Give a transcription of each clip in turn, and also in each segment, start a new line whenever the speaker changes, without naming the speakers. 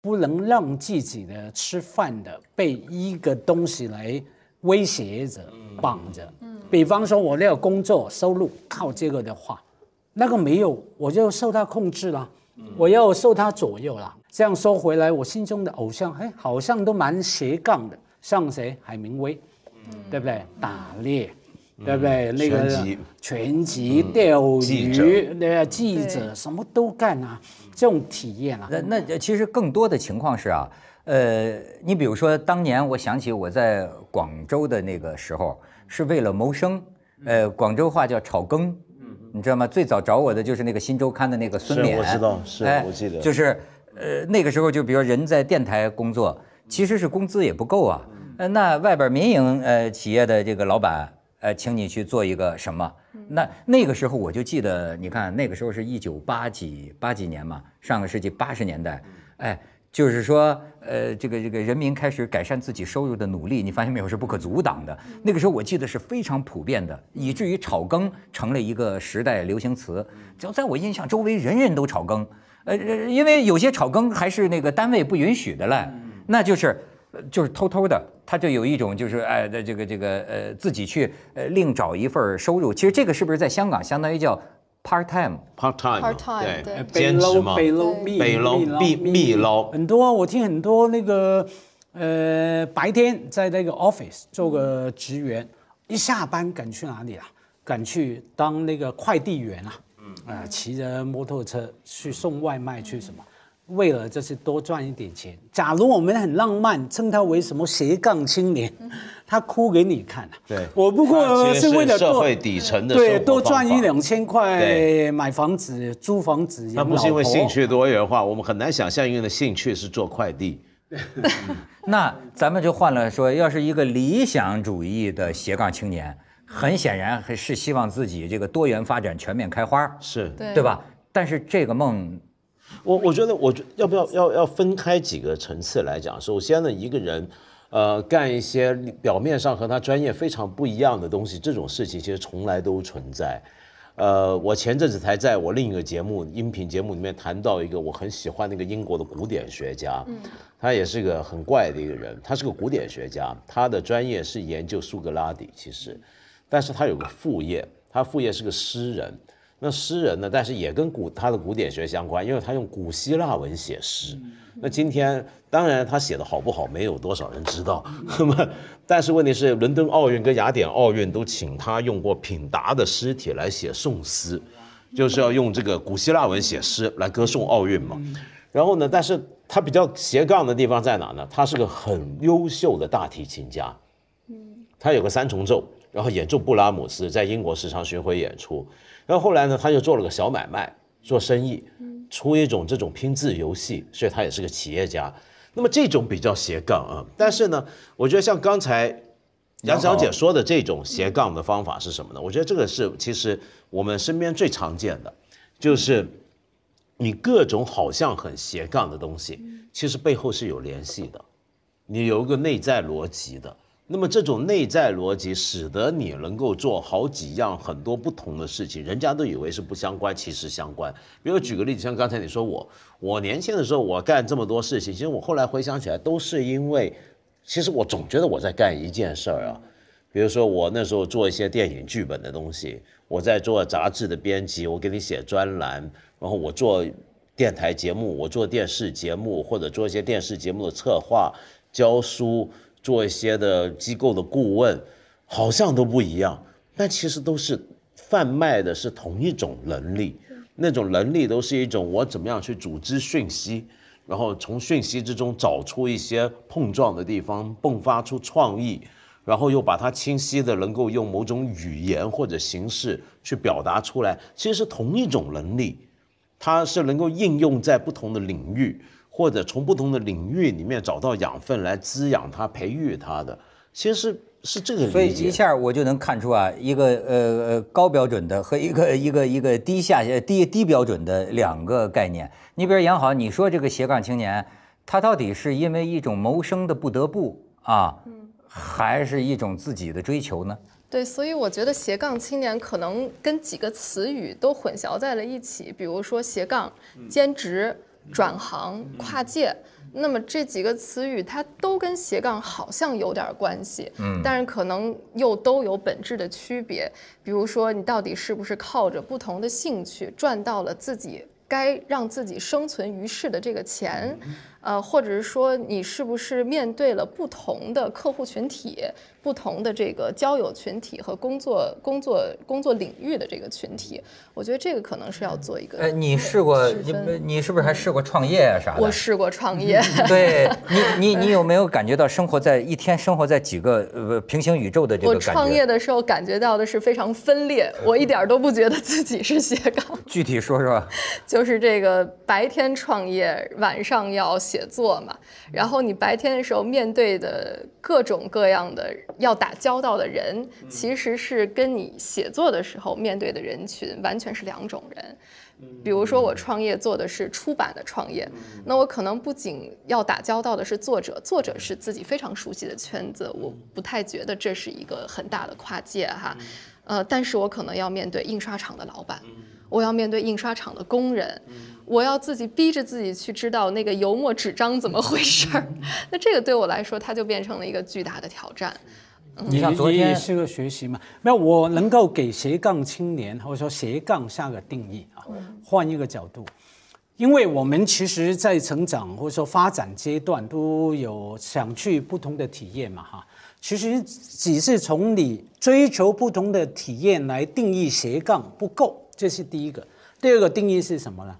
不能让自己的吃饭的被一个东西来威胁着、绑着。嗯，比方说，我那个工作收入靠这个的话，那个没有我就受他控制了，我要受他左右了。这样说回来，我心中的偶像，哎，好像都蛮斜杠的，像谁？海明威，对不对？打猎。
对不对？那个
全集钓鱼那个记者什么都干啊，这种体验啊，那那其实更多的
情况是啊，呃，你比如说当年我想起我在广州的那个时候，是为了谋生，呃，广州话叫炒更，你知道吗？最早找我的就是那个《新周刊》的那个孙冕，我知道，是，我记得，就是呃，那个时候就比如人在电台工作，其实是工资也不够啊，那外边民营呃企业的这个老板。呃，请你去做一个什么？那那个时候我就记得，你看那个时候是一九八几八几年嘛，上个世纪八十年代，哎，就是说，呃，这个这个人民开始改善自己收入的努力，你发现没有是不可阻挡的。那个时候我记得是非常普遍的，以至于炒更成了一个时代流行词。只要在我印象，周围人人都炒更，呃，因为有些炒更还是那个单位不允许的嘞，那就是。就是偷偷的，他就有一种就是哎的这个这个呃自己去呃另找一份收入。其实这个是不是在香港相当于叫 part
time？part time？part
time？对，兼职嘛。北捞密密捞。
很多，我听很多那个呃白天在那个 office 做个职员，一下班赶去哪里啊？赶去当那个快递员啊？嗯，啊骑着摩托车去送外卖去什么？为了就是多赚一点钱。假如我们很浪漫，称他为什么斜杠青年，他哭给你看
对，我不过是为了社会底层的对，多赚一两千块
买房子、租房子。他不是因为兴趣
多元化，我们很难想象一个人兴趣是做快递。那咱们就换了说，要是一个理想主
义的斜杠青年，很显然还是希望自己这个多元发展、全面开花。
是对，对吧？但是这个梦。我我觉得，我觉要不要要要分开几个层次来讲？首先呢，一个人，呃，干一些表面上和他专业非常不一样的东西，这种事情其实从来都存在。呃，我前阵子才在我另一个节目音频节目里面谈到一个我很喜欢那个英国的古典学家，嗯，他也是个很怪的一个人，他是个古典学家，他的专业是研究苏格拉底，其实，但是他有个副业，他副业是个诗人。那诗人呢？但是也跟古他的古典学相关，因为他用古希腊文写诗。那今天当然他写的好不好，没有多少人知道。那么，但是问题是，伦敦奥运跟雅典奥运都请他用过品达的诗体来写颂诗，就是要用这个古希腊文写诗来歌颂奥运嘛。然后呢，但是他比较斜杠的地方在哪呢？他是个很优秀的大提琴家，嗯，他有个三重奏，然后演奏布拉姆斯，在英国时常巡回演出。然后后来呢，他就做了个小买卖，做生意，出一种这种拼字游戏，所以他也是个企业家。那么这种比较斜杠啊，但是呢，我觉得像刚才杨小姐说的这种斜杠的方法是什么呢？我觉得这个是其实我们身边最常见的，就是你各种好像很斜杠的东西，其实背后是有联系的，你有一个内在逻辑的。那么这种内在逻辑使得你能够做好几样很多不同的事情，人家都以为是不相关，其实相关。比如举个例子，像刚才你说我，我年轻的时候我干这么多事情，其实我后来回想起来都是因为，其实我总觉得我在干一件事儿啊。比如说我那时候做一些电影剧本的东西，我在做杂志的编辑，我给你写专栏，然后我做电台节目，我做电视节目，或者做一些电视节目的策划、教书。做一些的机构的顾问，好像都不一样，但其实都是贩卖的，是同一种能力。那种能力都是一种我怎么样去组织讯息，然后从讯息之中找出一些碰撞的地方，迸发出创意，然后又把它清晰的能够用某种语言或者形式去表达出来，其实是同一种能力，它是能够应用在不同的领域。或者从不同的领域里面找到养分来滋养它、培育它的，其实是是这个。
所以一
下我就能看出啊，一个呃高标准的和一个一个一个低下低低标准的两个概念。你比如杨好，你说这个斜杠青年，他到底是因为一种谋生的不得不啊，还是一种自己的追求呢？
对，所以我觉得斜杠青年可能跟几个词语都混淆在了一起，比如说斜杠兼职。转行、跨界，那么这几个词语它都跟斜杠好像有点关系，但是可能又都有本质的区别。比如说，你到底是不是靠着不同的兴趣赚到了自己该让自己生存于世的这个钱？呃，或者是说你是不是面对了不同的客户群体，不同的这个交友群体和工作工作工作领域的这个群体？我觉得这个可能是要做一个。
哎，你试过，你你是不是还试过创业啊啥的？我
试过创 业。对，
你你你有没有感觉到生活在一天生活在几个呃平行宇宙的这个感觉？我创业的
时候感觉到的是非常分裂，我一点都不觉得自己是斜杠。
具体说说。
就是这个白天创业，晚上要写。写作嘛，然后你白天的时候面对的各种各样的要打交道的人，其实是跟你写作的时候面对的人群完全是两种人。比如说我创业做的是出版的创业，那我可能不仅要打交道的是作者，作者是自己非常熟悉的圈子，我不太觉得这是一个很大的跨界哈。呃，但是我可能要面对印刷厂的老板，我要面对印刷厂的工人。我要自己逼着自己去知道那个油墨纸张怎么回事儿，那这个对我来说，它就变成了一个巨大的挑战。你看，昨天也是
个学习嘛。没有，我能够给斜杠青年或者说斜杠下个定义啊，换一个角度，因为我们其实在成长或者说发展阶段都有想去不同的体验嘛，哈。其实只是从你追求不同的体验来定义斜杠不够，这是第一个。第二个定义是什么呢？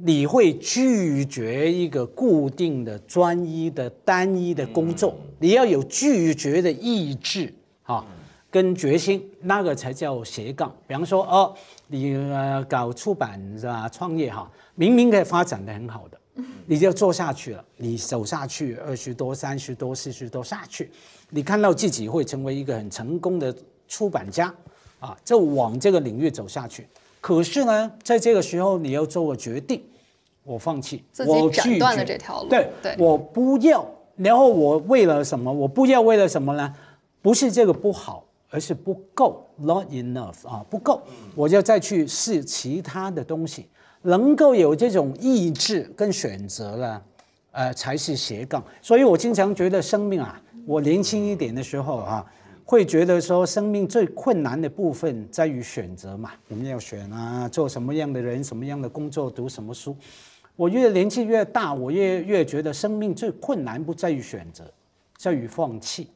你会拒绝一个固定的、专一的、单一的工作，你要有拒绝的意志，啊，跟决心，那个才叫斜杠。比方说，哦，你呃搞出版是吧？创业哈，明明可以发展的很好的，你就做下去了，你走下去二十多、三十多、四十多下去，你看到自己会成为一个很成功的出版家，啊，就往这个领域走下去。可是呢，在这个时候你要做个决定，我放弃，自己斩断了这条路。对，我不要。然后我为了什么？我不要为了什么呢？不是这个不好，而是不够，not enough 啊，不够。我就再去试其他的东西，能够有这种意志跟选择呢，呃，才是斜杠。所以我经常觉得生命啊，我年轻一点的时候啊。会觉得说，生命最困难的部分在于选择嘛？我们要选啊，做什么样的人，什么样的工作，读什么书。我越年纪越大，我越越觉得生命最困难不在于选择，在于放弃，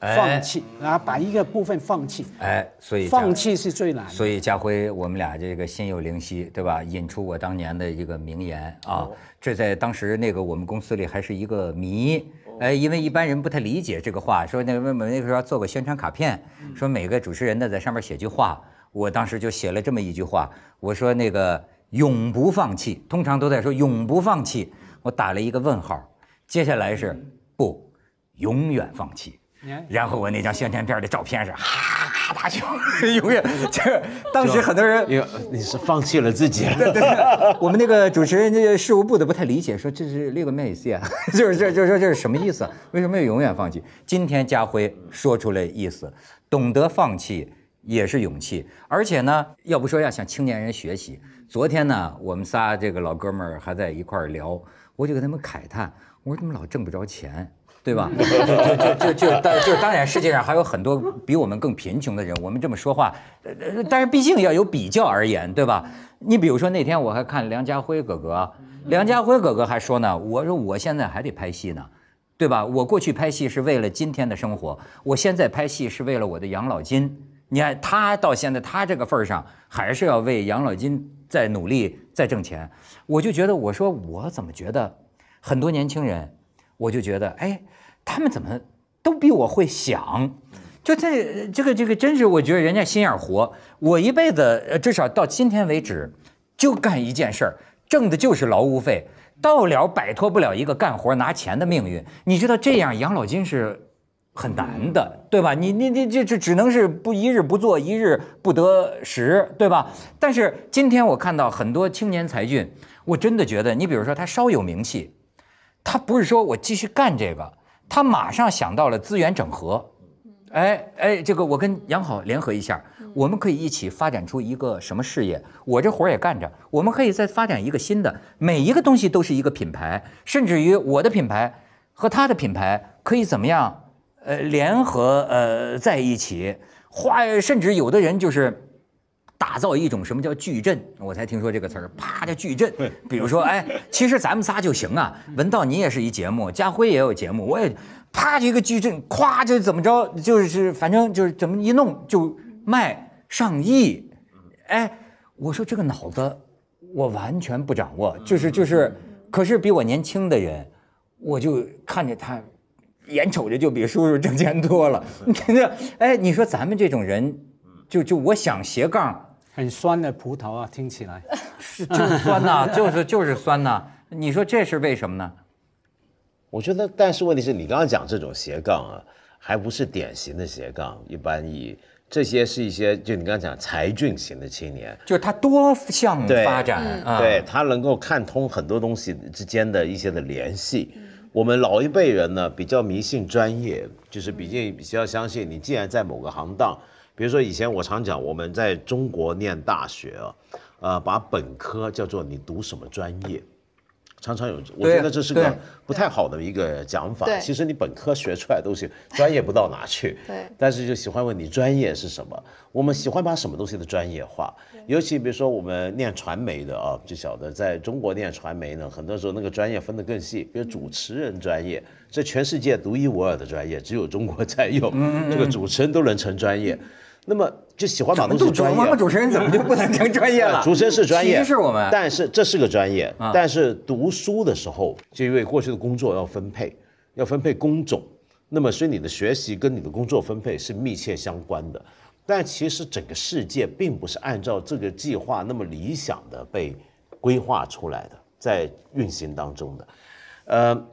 放弃，然后把一个部分放弃。
哎，所以放弃是最难。的。所以家辉，我们俩这个心有灵犀，对吧？引出我当年的一个名言啊，这在当时那个我们公司里还是一个谜。哎，因为一般人不太理解这个话，说那个那个时候做个宣传卡片，说每个主持人呢在上面写句话，我当时就写了这么一句话，我说那个永不放弃，通常都在说永不放弃，我打了一个问号，接下来是不永远放弃。然后我那张宣传片的
照片上，哈哈大笑，永远。这当时很多人，你是放弃了自己。对对
对，我们那个主持人那个事务部的不太理解，说这是六个妹子啊，就是这就是说这是什么意思？为什么要永远放弃？今天家辉说出来意思，懂得放弃也是勇气，而且呢，要不说要向青年人学习。昨天呢，我们仨这个老哥们儿还在一块儿聊，我就跟他们慨叹，我说怎么老挣不着钱。对吧？就就就就就当就当然，世界上还有很多比我们更贫穷的人。我们这么说话，但是毕竟要有比较而言，对吧？你比如说那天我还看梁家辉哥哥，梁家辉哥哥还说呢，我说我现在还得拍戏呢，对吧？我过去拍戏是为了今天的生活，我现在拍戏是为了我的养老金。你看他到现在他这个份儿上，还是要为养老金在努力在挣钱。我就觉得，我说我怎么觉得很多年轻人，我就觉得哎。他们怎么都比我会想，就这这个这个，真是我觉得人家心眼活。我一辈子，至少到今天为止，就干一件事儿，挣的就是劳务费，到了摆脱不了一个干活拿钱的命运。你知道这样养老金是很难的，对吧？你你你这这只能是不一日不做一日不得食，对吧？但是今天我看到很多青年才俊，我真的觉得，你比如说他稍有名气，他不是说我继续干这个。他马上想到了资源整合，哎哎，这个我跟杨好联合一下，我们可以一起发展出一个什么事业？我这活儿也干着，我们可以再发展一个新的。每一个东西都是一个品牌，甚至于我的品牌和他的品牌可以怎么样？呃，联合呃在一起，花甚至有的人就是。打造一种什么叫矩阵？我才听说这个词儿，啪，这矩阵。对，比如说，哎，其实咱们仨就行啊。文道你也是一节目，家辉也有节目，我也，啪，这一个矩阵，咵，就怎么着，就是反正就是怎么一弄就卖上亿。哎，我说这个脑子我完全不掌握，就是就是，可是比我年轻的人，我就看着他，眼瞅着就比叔叔挣钱多了。你 这，哎，你说咱们这种人，就就我想斜杠。很酸的葡萄啊，听起
来是
就是酸呐，就
是就是酸呐。你说这是为什么呢？我觉得，但是问题是，你刚刚讲这种斜杠啊，还不是典型的斜杠。一般以这些是一些，就你刚刚讲才俊型的青年，就是他多项发展，对他能够看通很多东西之间的一些的联系。我们老一辈人呢，比较迷信专业，就是毕竟比较相信你，既然在某个行当。比如说以前我常讲，我们在中国念大学啊，呃，把本科叫做你读什么专业，常常有，我觉得这是个不太好的一个讲法。其实你本科学出来东西，专业不到哪去。对。但是就喜欢问你专业是什么？我们喜欢把什么东西的专业化，尤其比如说我们念传媒的啊，就晓得在中国念传媒呢，很多时候那个专业分得更细，比如主持人专业，这全世界独一无二的专业，只有中国才 有，这个主持人都能成专业。那么就喜欢把东些专业，我们主持人怎么就不能成专业了？主持人是专业，是我们。但是这是个专业，但是读书的时候，就因为过去的工作要分配，要分配工种，那么所以你的学习跟你的工作分配是密切相关的。但其实整个世界并不是按照这个计划那么理想的被规划出来的，在运行当中的。呃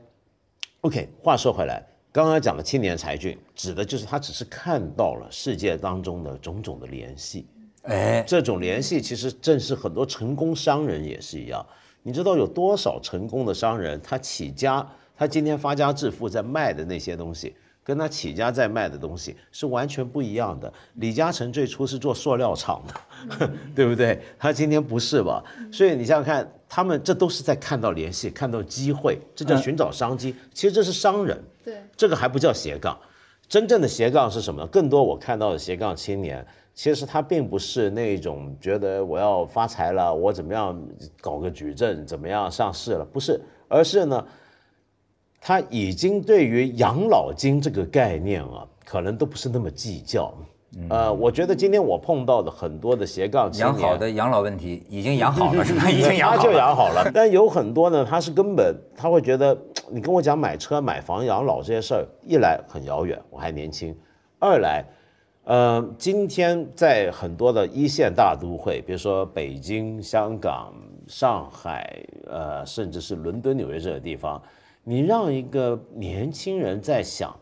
，OK，话说回来。刚刚讲的青年才俊，指的就是他只是看到了世界当中的种种的联系，哎，这种联系其实正是很多成功商人也是一样。你知道有多少成功的商人，他起家，他今天发家致富在卖的那些东西，跟他起家在卖的东西是完全不一样的。李嘉诚最初是做塑料厂的，对不对？他今天不是吧？所以你想想看。他们这都是在看到联系，看到机会，这叫寻找商机。其实这是商人，对这个还不叫斜杠。真正的斜杠是什么？更多我看到的斜杠青年，其实他并不是那种觉得我要发财了，我怎么样搞个矩阵，怎么样上市了，不是，而是呢，他已经对于养老金这个概念啊，可能都不是那么计较。呃，我觉得今天我碰到的很多的斜杠，养好的养老问题已经养好了，是吧？已经养好了，但有很多呢，他是根本他会觉得，你跟我讲买车、买房、养老这些事儿，一来很遥远，我还年轻；二来，呃，今天在很多的一线大都会，比如说北京、香港、上海，呃，甚至是伦敦、纽约这个地方，你让一个年轻人在想。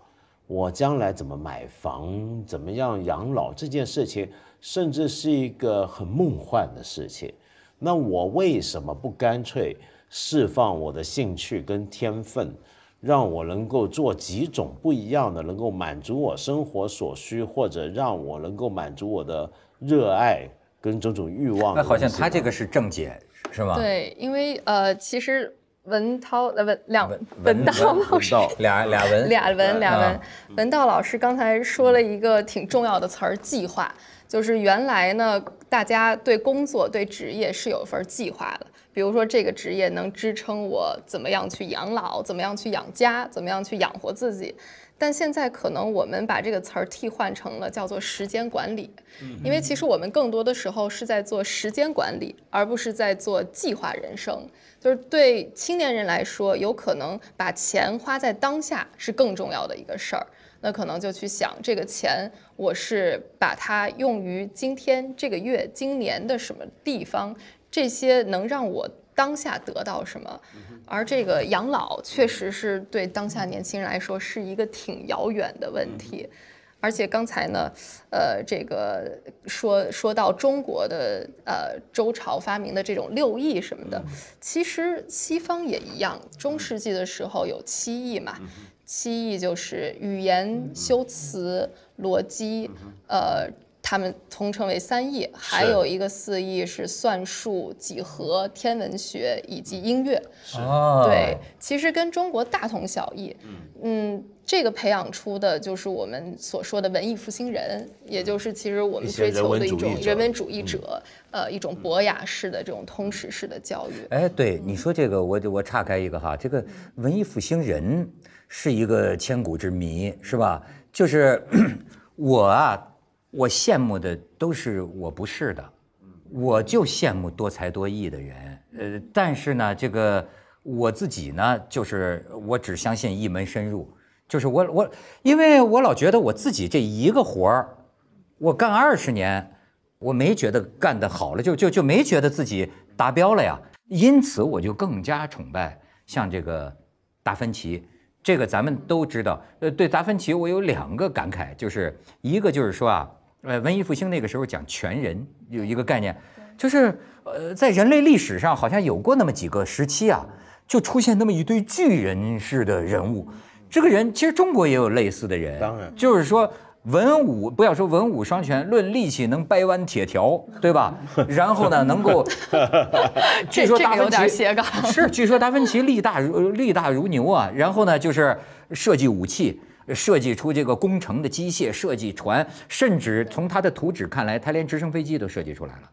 我将来怎么买房，怎么样养老这件事情，甚至是一个很梦幻的事情。那我为什么不干脆释放我的兴趣跟天分，让我能够做几种不一样的，能够满足我生活所需，或者让我能够满足我的热爱跟种种欲望？那好像他这个是正解，是吗？
对，因为呃，其实。文涛呃文两文 道老
师俩 俩文俩文俩文
文道老师刚才说了一个挺重要的词儿计划，就是原来呢大家对工作对职业是有份计划的，比如说这个职业能支撑我怎么样去养老，怎么样去养家，怎么样去养活自己。但现在可能我们把这个词儿替换成了叫做时间管理，因为其实我们更多的时候是在做时间管理，而不是在做计划人生。就是对青年人来说，有可能把钱花在当下是更重要的一个事儿。那可能就去想，这个钱我是把它用于今天、这个月、今年的什么地方？这些能让我当下得到什么？而这个养老确实是对当下年轻人来说是一个挺遥远的问题，而且刚才呢，呃，这个说说到中国的呃周朝发明的这种六艺什么的，其实西方也一样，中世纪的时候有七艺嘛，七艺就是语言、修辞、逻辑，呃。他们统称为三艺，还有一个四艺是算术、几何、天文学以及音乐。是对，其实跟中国大同小异。嗯嗯，这个培养出的就是我们所说的文艺复兴人，也就是其实我们追求的一种人文主义者，呃，一种博雅式的这种通识式的教育。
哎，对你说这个，我就我岔开一个哈，这个文艺复兴人是一个千古之谜，是吧？就是 我啊。我羡慕的都是我不是的，我就羡慕多才多艺的人。呃，但是呢，这个我自己呢，就是我只相信一门深入，就是我我，因为我老觉得我自己这一个活儿，我干二十年，我没觉得干得好了，就就就没觉得自己达标了呀。因此，我就更加崇拜像这个达芬奇。这个咱们都知道，呃，对达芬奇，我有两个感慨，就是一个就是说啊。呃，文艺复兴那个时候讲全人有一个概念，就是呃，在人类历史上好像有过那么几个时期啊，就出现那么一堆巨人式的人物。这个人其实中国也有类似的人，当然就是说文武不要说文武双全，论力气能掰弯铁条，对吧？然后呢，能够
据说达芬奇是
据说达芬奇力大如力大如牛啊，然后呢就是设计武器。设计出这个工程的机械，设计船，甚至从他的图纸看来，他连直升飞机都设计出来了。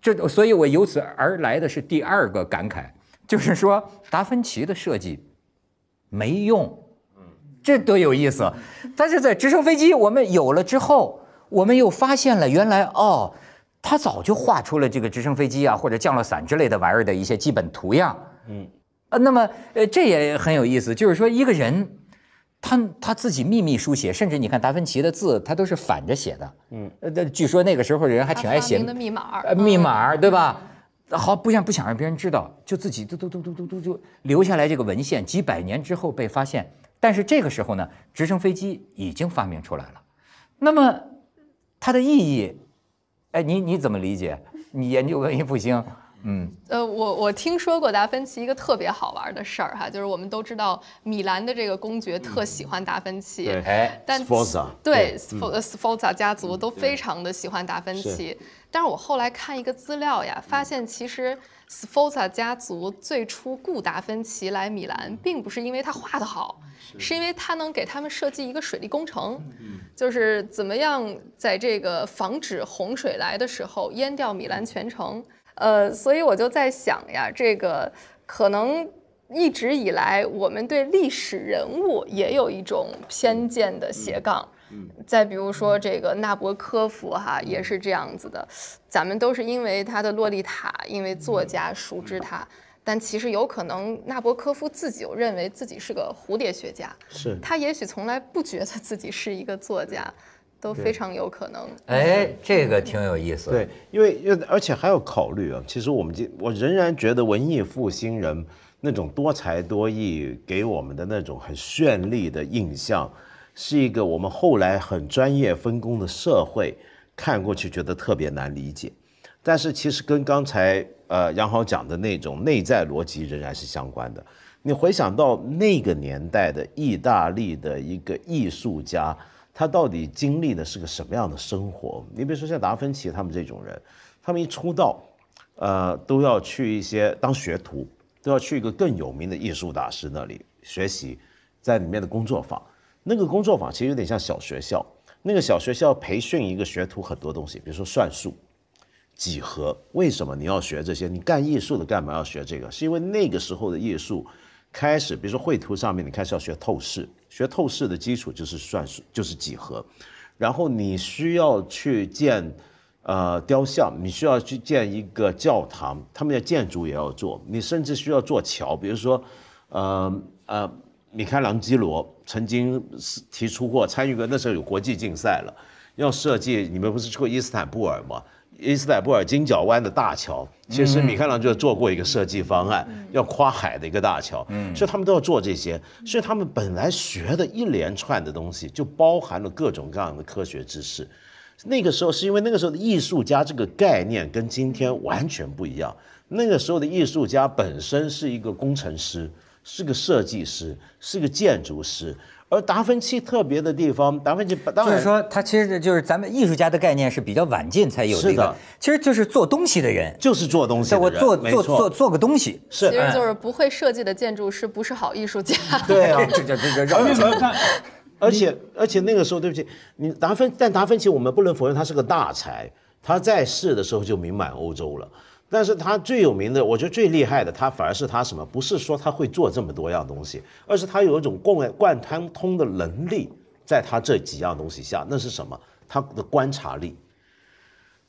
这，所以我由此而来的是第二个感慨，就是说达芬奇的设计没用，嗯，这多有意思。但是在直升飞机我们有了之后，我们又发现了原来哦，他早就画出了这个直升飞机啊或者降落伞之类的玩意儿的一些基本图样，嗯，呃，那么呃这也很有意思，就是说一个人。他他自己秘密书写，甚至你看达芬奇的字，他都是反着写的。嗯，呃，据说那个时候人还挺爱写密
码，呃，密码
对吧？好，不想不想让别人知道，就自己嘟嘟嘟嘟嘟嘟就留下来这个文献，几百年之后被发现。但是这个时候呢，直升飞机已经发明出来了，那么它的意义，哎，你你怎么理解？你研究文艺复兴？
嗯，呃，我我听说过达芬奇一个特别好玩的事儿哈，就是我们都知道米兰的这个公爵特喜欢达芬奇，对，但 Sforza, 对 Sforza 家族都非常的喜欢达芬奇。但是我后来看一个资料呀，发现其实 Sforza 家族最初雇达芬奇来米兰，并不是因为他画的好，是因为他能给他们设计一个水利工程，就是怎么样在这个防止洪水来的时候淹掉米兰全城。呃，所以我就在想呀，这个可能一直以来我们对历史人物也有一种偏见的斜杠。嗯，再比如说这个纳博科夫哈，也是这样子的。咱们都是因为他的《洛丽塔》，因为作家熟知他，但其实有可能纳博科夫自己认为自己是个蝴蝶学家，是他也许从来不觉得自己是一个作家。都非常有可能，
哎，这个挺有意思。对，因为因为而且还要考虑啊。其实我们今我仍然觉得文艺复兴人那种多才多艺给我们的那种很绚丽的印象，是一个我们后来很专业分工的社会看过去觉得特别难理解。但是其实跟刚才呃杨豪讲的那种内在逻辑仍然是相关的。你回想到那个年代的意大利的一个艺术家。他到底经历的是个什么样的生活？你比如说像达芬奇他们这种人，他们一出道，呃，都要去一些当学徒，都要去一个更有名的艺术大师那里学习，在里面的工作坊。那个工作坊其实有点像小学校，那个小学校培训一个学徒很多东西，比如说算术、几何。为什么你要学这些？你干艺术的干嘛要学这个？是因为那个时候的艺术。开始，比如说绘图上面，你开始要学透视，学透视的基础就是算术，就是几何。然后你需要去建，呃，雕像，你需要去建一个教堂，他们的建筑也要做。你甚至需要做桥，比如说，呃呃，米开朗基罗曾经提出过，参与过那时候有国际竞赛了，要设计。你们不是去过伊斯坦布尔吗？伊斯坦布尔金角湾的大桥，其实米开朗就做过一个设计方案，要跨海的一个大桥。所以他们都要做这些，所以他们本来学的一连串的东西，就包含了各种各样的科学知识。那个时候是因为那个时候的艺术家这个概念跟今天完全不一样，那个时候的艺术家本身是一个工程师。是个设计师，是个建筑师，而达芬奇特别的地方，达芬奇当然就是说，他其实这就是咱
们艺术家的概念是比较晚近才有的，是的，其实就是做东西的人，就是做东西。我做做做做个东西，
是，其实就
是不会设计的建筑师不是好艺术家。对啊，这
这这这看。而且而且那个时候，对不起，你达芬但达芬奇，我们不能否认他是个大才，他在世的时候就名满欧洲了。但是他最有名的，我觉得最厉害的，他反而是他什么？不是说他会做这么多样东西，而是他有一种共贯通通的能力，在他这几样东西下，那是什么？他的观察力。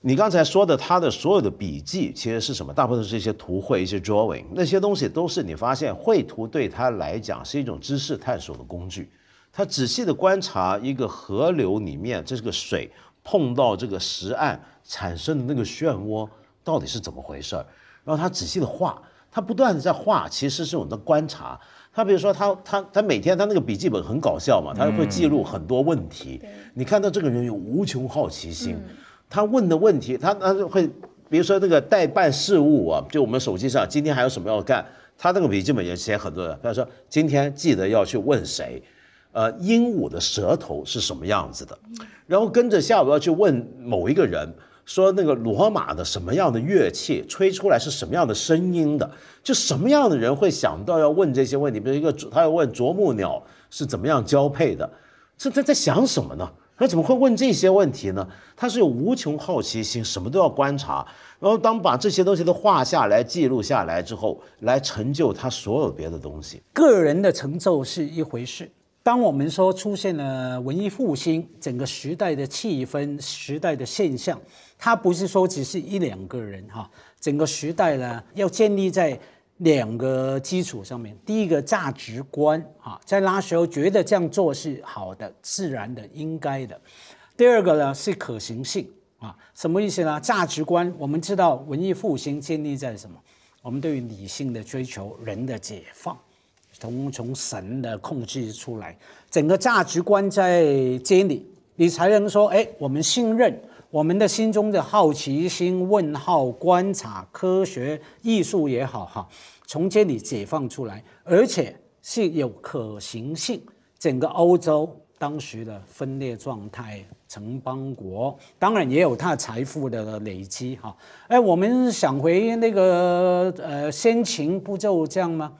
你刚才说的他的所有的笔记，其实是什么？大部分是些图绘、一些 drawing，那些东西都是你发现绘图对他来讲是一种知识探索的工具。他仔细的观察一个河流里面，这是个水碰到这个石岸产生的那个漩涡。到底是怎么回事儿？然后他仔细的画，他不断的在画，其实是我们在观察。他比如说他他他每天他那个笔记本很搞笑嘛，他会记录很多问题。你看到这个人有无穷好奇心，他问的问题，他他就会，比如说那个代办事务啊，就我们手机上今天还有什么要干，他那个笔记本也写很多的。他说今天记得要去问谁，呃，鹦鹉的舌头是什么样子的，然后跟着下午要去问某一个人。说那个罗马的什么样的乐器吹出来是什么样的声音的，就什么样的人会想到要问这些问题？比如一个他要问啄木鸟是怎么样交配的，是他在想什么呢？他怎么会问这些问题呢？他是有无穷好奇心，什么都要观察。然后当把这些东西都画下来、记录下来之后，来成就他所有别的东西。
个人的成就是一回事。当我们说出现了文艺复兴，整个时代的气氛、时代的现象。它不是说只是一两个人哈，整个时代呢要建立在两个基础上面。第一个价值观啊，在那时候觉得这样做是好的、自然的、应该的。第二个呢是可行性啊，什么意思呢？价值观我们知道，文艺复兴建立在什么？我们对于理性的追求，人的解放，从从神的控制出来，整个价值观在这里，你才能说哎，我们信任。我们的心中的好奇心、问号、观察、科学、艺术也好，哈，从这里解放出来，而且是有可行性。整个欧洲当时的分裂状态，城邦国，当然也有它财富的累积，哈。哎，我们想回那个呃，先秦不就这样吗？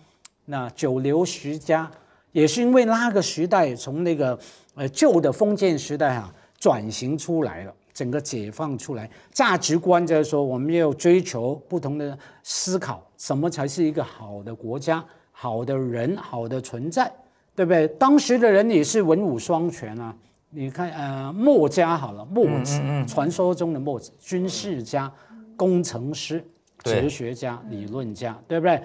那九流十家，也是因为那个时代从那个呃旧的封建时代哈转型出来了。整个解放出来，价值观就是说，我们要追求不同的思考，什么才是一个好的国家、好的人、好的存在，对不对？当时的人也是文武双全啊！你看，呃，墨家好了，墨子，传说中的墨子，军事家、工程师、哲学家、理论家，对不对？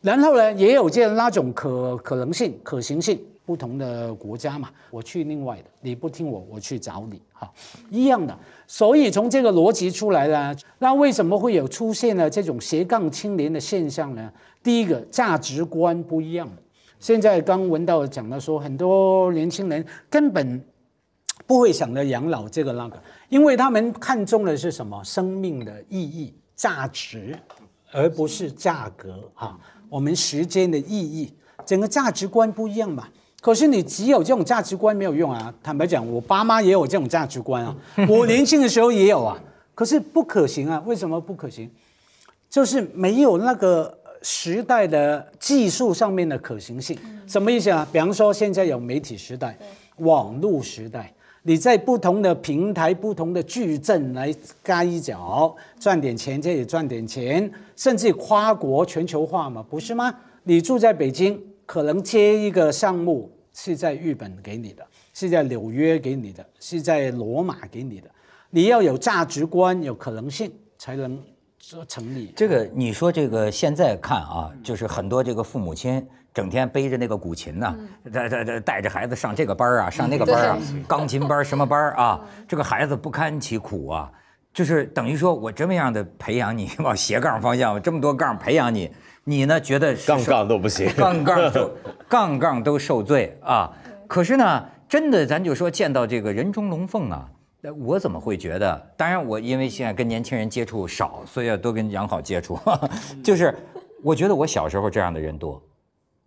然后呢，也有见那种可可能性、可行性。不同的国家嘛，我去另外的，你不听我，我去找你哈，一样的。所以从这个逻辑出来呢，那为什么会有出现了这种斜杠青年的现象呢？第一个价值观不一样。现在刚文道讲的说，很多年轻人根本不会想着养老这个那个，因为他们看重的是什么？生命的意义、价值，而不是价格哈。我们时间的意义，整个价值观不一样嘛。可是你只有这种价值观没有用啊！坦白讲，我爸妈也有这种价值观啊，我年轻的时候也有啊。可是不可行啊！为什么不可行？就是没有那个时代的技术上面的可行性。什么意思啊？比方说现在有媒体时代、网络时代，你在不同的平台、不同的矩阵来干一脚，赚点钱，这也赚点钱，甚至跨国全球化嘛，不是吗？你住在北京。可能接一个项目是在日本给你的，是在纽约给你的，是在罗马给你的。你要有价值观，有可能性才能说成立。这个你说
这个现在看啊，就是很多这个父母亲整天背着那个古琴呢，带带带带着孩子上这个班啊，上那个班啊，钢琴班什么班啊，这个孩子不堪其苦啊，就是等于说我这么样的培养你 往斜杠方向，这么多杠培养你。你呢？觉得杠杠都不行，杠杠都 杠杠都受罪啊！可是呢，真的，咱就说见到这个人中龙凤啊，我怎么会觉得？当然，我因为现在跟年轻人接触少，所以要多跟杨好接触。就是，我觉得我小时候这样的人多，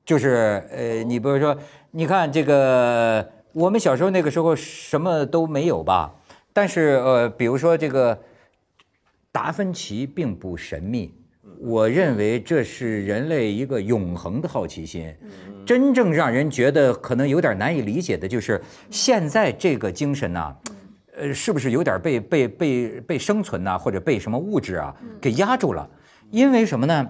就是呃，你比如说，你看这个，我们小时候那个时候什么都没有吧，但是呃，比如说这个达芬奇并不神秘。我认为这是人类一个永恒的好奇心。真正让人觉得可能有点难以理解的就是现在这个精神呢，呃，是不是有点被被被被生存呐，或者被什么物质啊给压住了？因为什么呢？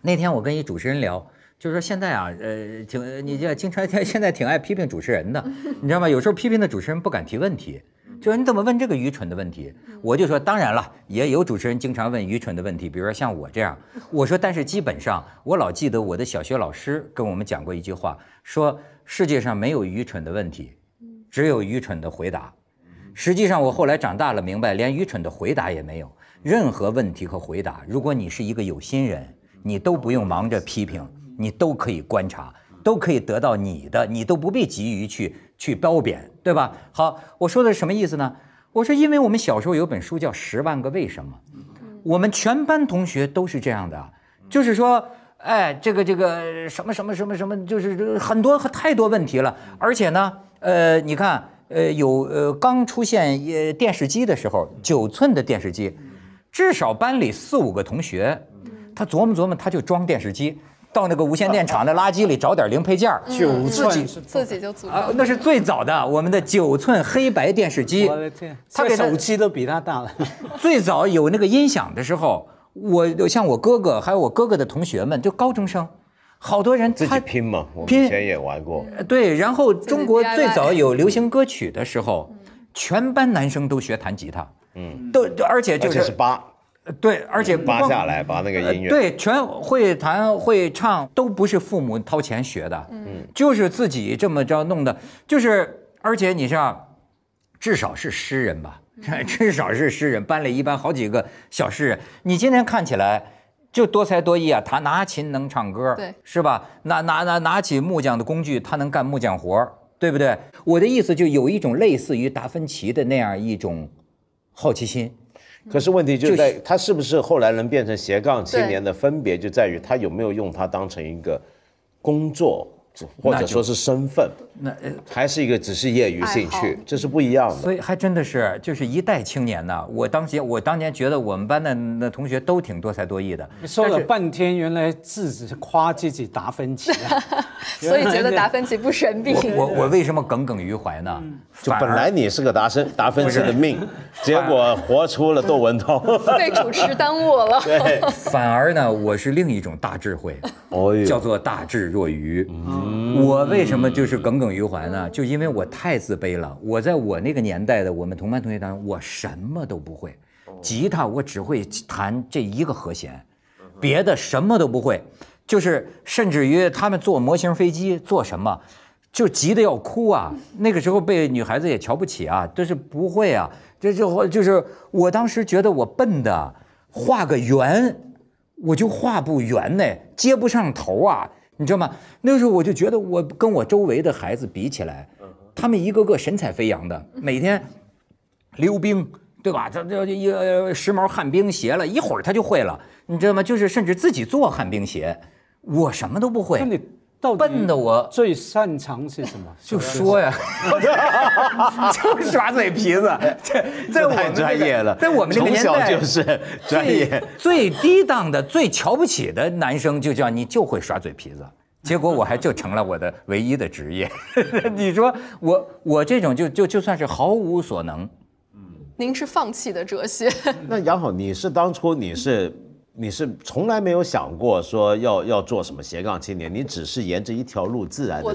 那天我跟一主持人聊，就是说现在啊，呃，挺你这经常现在挺爱批评主持人的，你知道吗？有时候批评的主持人不敢提问题。就说你怎么问这个愚蠢的问题？我就说当然了，也有主持人经常问愚蠢的问题，比如说像我这样。我说，但是基本上我老记得我的小学老师跟我们讲过一句话，说世界上没有愚蠢的问题，只有愚蠢的回答。实际上我后来长大了明白，连愚蠢的回答也没有。任何问题和回答，如果你是一个有心人，你都不用忙着批评，你都可以观察。都可以得到你的，你都不必急于去去褒贬，对吧？好，我说的是什么意思呢？我说，因为我们小时候有本书叫《十万个为什么》，我们全班同学都是这样的，就是说，哎，这个这个什么什么什么什么，就是很多太多问题了。而且呢，呃，你看，呃，有呃刚出现电视机的时候，九寸的电视机，至少班里四五个同学，他琢磨琢磨，他就装电视机。到那个无线电厂的垃圾里找点零配件儿，去自己自己就组装。那是最早的我们的九寸黑白电视机，他的手机都比它大了。最早有那个音响的时候，我像我哥哥，还有我哥哥的同学们，就高中生，好多人自己拼嘛，我以前也玩过。对，然后中国最早有流行歌曲的时候，全班男生都学弹吉他，嗯，都而且就是八。对，而且扒下来把那个音乐，对，全会弹会唱，都不是父母掏钱学的，嗯，就是自己这么着弄的，就是，而且你像，至少是诗人吧，至少是诗人，班里一般好几个小诗人。你今天看起来就多才多艺啊，他拿琴能唱歌，对，是吧？拿拿拿拿起木匠的工具，他能干木匠活，对不对？我的意思就有一种类似于达芬奇的那样一种好奇心。可是问题就在
他是不是后来能变成斜杠青年的分别就在于他有没有用它当成一个工作。或者说是身份，那还是一个只是业余兴趣，这是不一样的。所
以还真的是就是一代青年呢。我当时我当年觉得我们班的那同学都挺多才多艺的，说
了半天，原来自己夸自己达芬奇，
所以觉得达芬奇不神秘。
我我为什么耿耿于怀呢？就本来你是个达芬达芬奇的命，结果活出了窦文涛。被主
持耽误了。对，
反而呢，
我是另一种大智慧，叫做大智若愚。我为什么就是耿耿于怀呢？就因为我太自卑了。我在我那个年代的我们同班同学当中，我什么都不会，吉他我只会弹这一个和弦，别的什么都不会。就是甚至于他们坐模型飞机做什么，就急得要哭啊。那个时候被女孩子也瞧不起啊，就是不会啊。这就就是我当时觉得我笨的，画个圆我就画不圆呢，接不上头啊。你知道吗？那个时候我就觉得，我跟我周围的孩子比起来，他们一个个神采飞扬的，每天溜冰，对吧？这这一时髦旱冰鞋了，一会儿他就会了。你知道吗？就是甚至自己做旱冰鞋，我什么都不会。笨的我最擅
长是什么？就说呀，就耍嘴皮子。这这太专业了。在我们这个年代，从小就是专业最低档的、最瞧
不起的男生，就叫你就会耍嘴皮子。结果我还就成了我的唯一的职
业。你说我我这种就就就算是毫无所能。嗯，您是放弃的哲学。那杨好，你是当初你是。你是从来没有想过说要要做什么斜杠青年，你只是沿着一条路自然的。